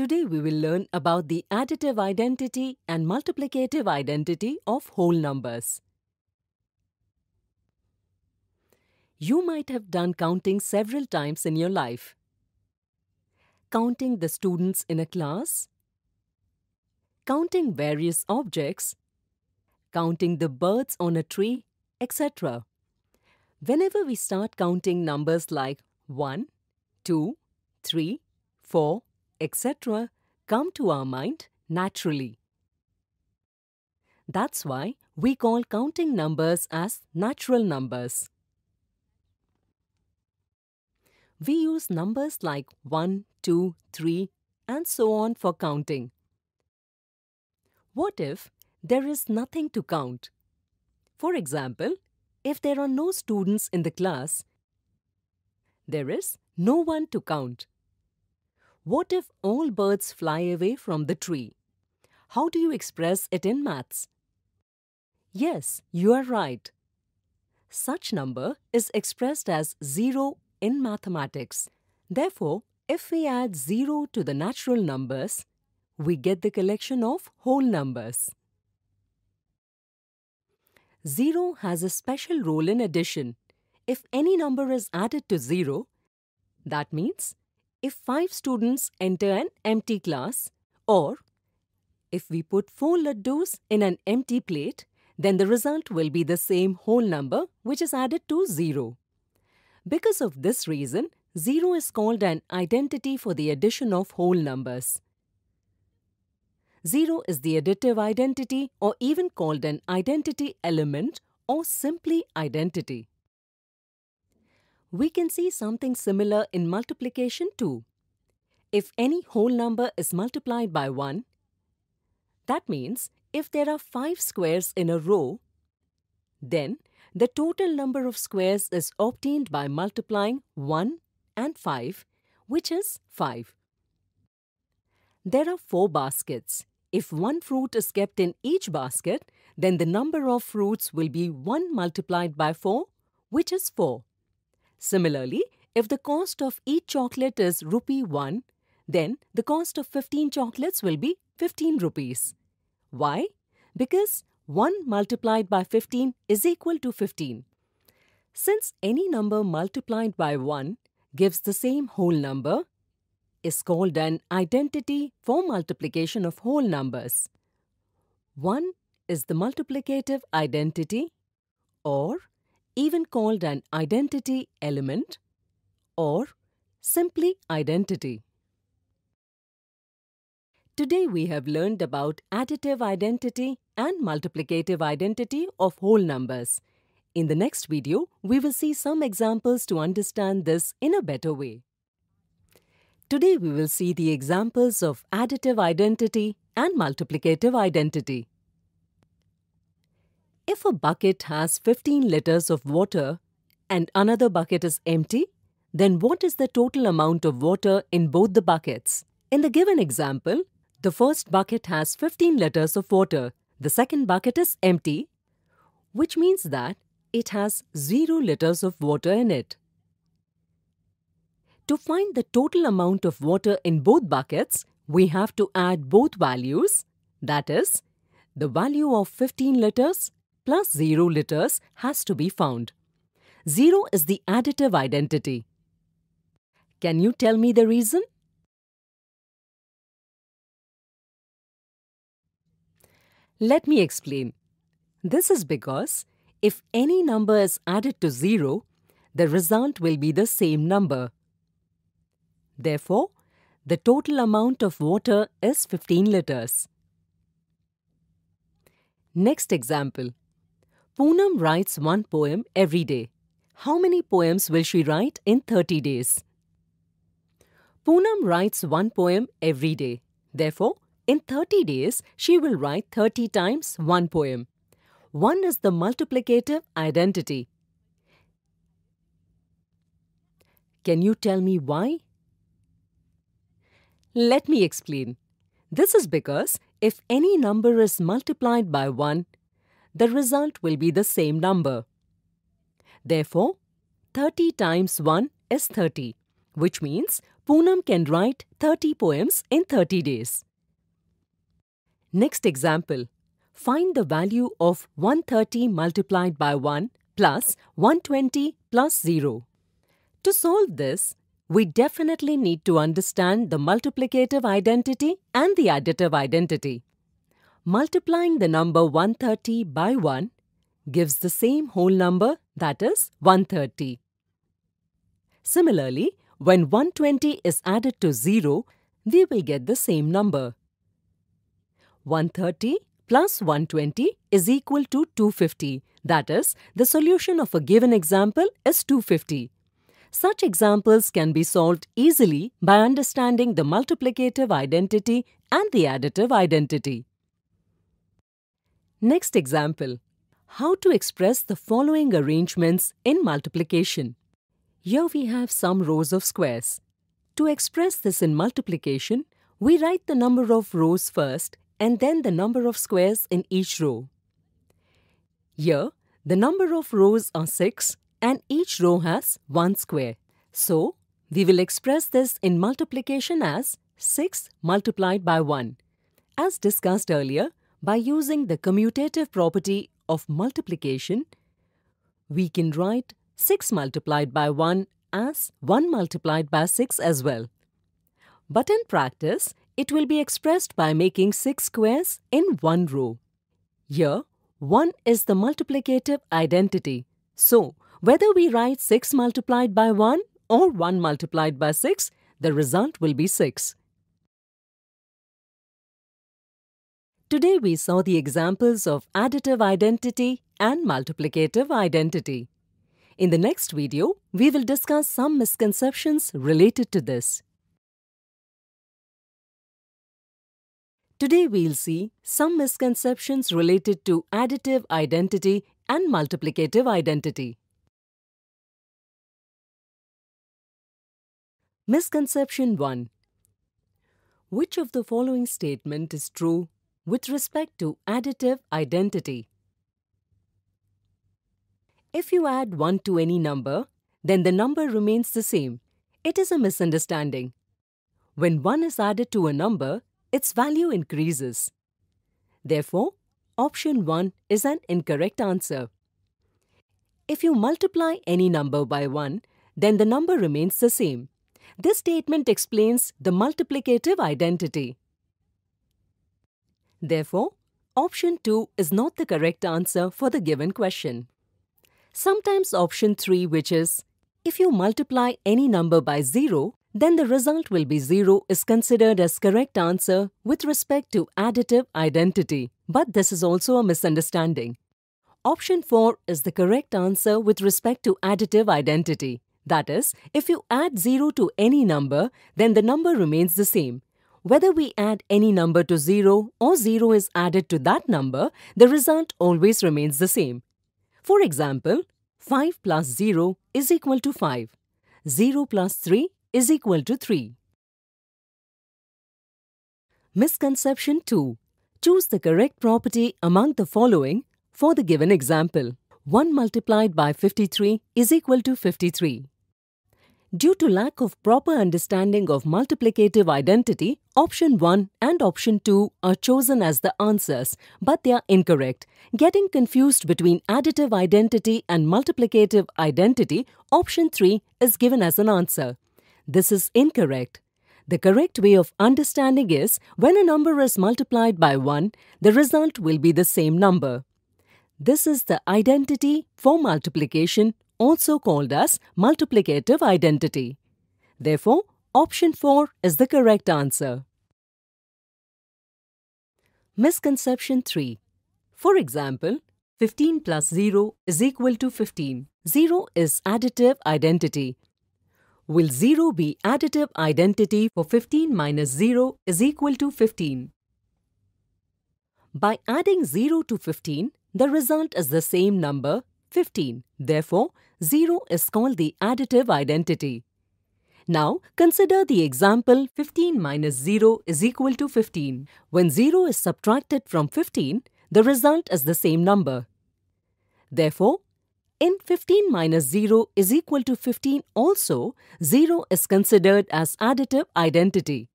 Today we will learn about the additive identity and multiplicative identity of whole numbers. You might have done counting several times in your life. Counting the students in a class, counting various objects, counting the birds on a tree, etc. Whenever we start counting numbers like 1, 2, 3, 4, etc. come to our mind naturally. That's why we call counting numbers as natural numbers. We use numbers like 1, 2, 3 and so on for counting. What if there is nothing to count? For example, if there are no students in the class, there is no one to count. What if all birds fly away from the tree? How do you express it in maths? Yes, you are right. Such number is expressed as 0 in mathematics. Therefore, if we add 0 to the natural numbers, we get the collection of whole numbers. 0 has a special role in addition. If any number is added to 0, that means if 5 students enter an empty class or if we put 4 laddus in an empty plate, then the result will be the same whole number which is added to 0. Because of this reason, 0 is called an identity for the addition of whole numbers. 0 is the additive identity or even called an identity element or simply identity we can see something similar in multiplication too. If any whole number is multiplied by 1, that means if there are 5 squares in a row, then the total number of squares is obtained by multiplying 1 and 5, which is 5. There are 4 baskets. If one fruit is kept in each basket, then the number of fruits will be 1 multiplied by 4, which is 4. Similarly, if the cost of each chocolate is rupee 1, then the cost of 15 chocolates will be 15 rupees. Why? Because 1 multiplied by 15 is equal to 15. Since any number multiplied by 1 gives the same whole number, is called an identity for multiplication of whole numbers. 1 is the multiplicative identity or even called an identity element or simply identity. Today we have learned about additive identity and multiplicative identity of whole numbers. In the next video, we will see some examples to understand this in a better way. Today we will see the examples of additive identity and multiplicative identity. If a bucket has 15 liters of water and another bucket is empty, then what is the total amount of water in both the buckets? In the given example, the first bucket has 15 liters of water, the second bucket is empty, which means that it has 0 liters of water in it. To find the total amount of water in both buckets, we have to add both values, that is, the value of 15 liters plus 0 liters has to be found. 0 is the additive identity. Can you tell me the reason? Let me explain. This is because if any number is added to 0, the result will be the same number. Therefore, the total amount of water is 15 litres. Next example. Poonam writes one poem every day. How many poems will she write in 30 days? Poonam writes one poem every day. Therefore, in 30 days, she will write 30 times one poem. One is the multiplicative identity. Can you tell me why? Let me explain. This is because if any number is multiplied by 1, the result will be the same number. Therefore, 30 times 1 is 30, which means Poonam can write 30 poems in 30 days. Next example. Find the value of 130 multiplied by 1 plus 120 plus 0. To solve this, we definitely need to understand the multiplicative identity and the additive identity multiplying the number 130 by 1 gives the same whole number that is 130. Similarly, when 120 is added to 0, we will get the same number. 130 plus 120 is equal to 250. That is, the solution of a given example is 250. Such examples can be solved easily by understanding the multiplicative identity and the additive identity. Next example. How to express the following arrangements in multiplication. Here we have some rows of squares. To express this in multiplication, we write the number of rows first and then the number of squares in each row. Here, the number of rows are 6 and each row has 1 square. So, we will express this in multiplication as 6 multiplied by 1. As discussed earlier, by using the commutative property of multiplication, we can write 6 multiplied by 1 as 1 multiplied by 6 as well. But in practice, it will be expressed by making 6 squares in one row. Here, 1 is the multiplicative identity. So, whether we write 6 multiplied by 1 or 1 multiplied by 6, the result will be 6. Today we saw the examples of additive identity and multiplicative identity. In the next video, we will discuss some misconceptions related to this. Today we'll see some misconceptions related to additive identity and multiplicative identity. Misconception 1 Which of the following statement is true with respect to additive identity. If you add 1 to any number, then the number remains the same. It is a misunderstanding. When 1 is added to a number, its value increases. Therefore, option 1 is an incorrect answer. If you multiply any number by 1, then the number remains the same. This statement explains the multiplicative identity. Therefore, option 2 is not the correct answer for the given question. Sometimes option 3 which is, if you multiply any number by 0, then the result will be 0 is considered as correct answer with respect to additive identity. But this is also a misunderstanding. Option 4 is the correct answer with respect to additive identity. That is, if you add 0 to any number, then the number remains the same. Whether we add any number to 0 or 0 is added to that number, the result always remains the same. For example, 5 plus 0 is equal to 5. 0 plus 3 is equal to 3. Misconception 2. Choose the correct property among the following for the given example. 1 multiplied by 53 is equal to 53 due to lack of proper understanding of multiplicative identity, option 1 and option 2 are chosen as the answers, but they are incorrect. Getting confused between additive identity and multiplicative identity, option 3 is given as an answer. This is incorrect. The correct way of understanding is when a number is multiplied by 1, the result will be the same number. This is the identity for multiplication also called as multiplicative identity. Therefore, option 4 is the correct answer. Misconception 3. For example, 15 plus 0 is equal to 15. 0 is additive identity. Will 0 be additive identity for 15 minus 0 is equal to 15? By adding 0 to 15, the result is the same number 15. Therefore, 0 is called the additive identity. Now, consider the example 15 minus 0 is equal to 15. When 0 is subtracted from 15, the result is the same number. Therefore, in 15 minus 0 is equal to 15 also, 0 is considered as additive identity.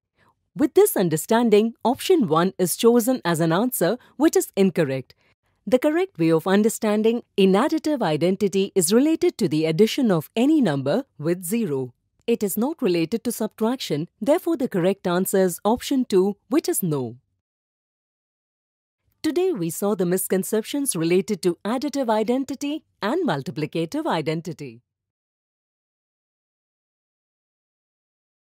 With this understanding, option 1 is chosen as an answer which is incorrect the correct way of understanding inadditive identity is related to the addition of any number with 0. It is not related to subtraction, therefore the correct answer is option 2, which is no. Today we saw the misconceptions related to additive identity and multiplicative identity.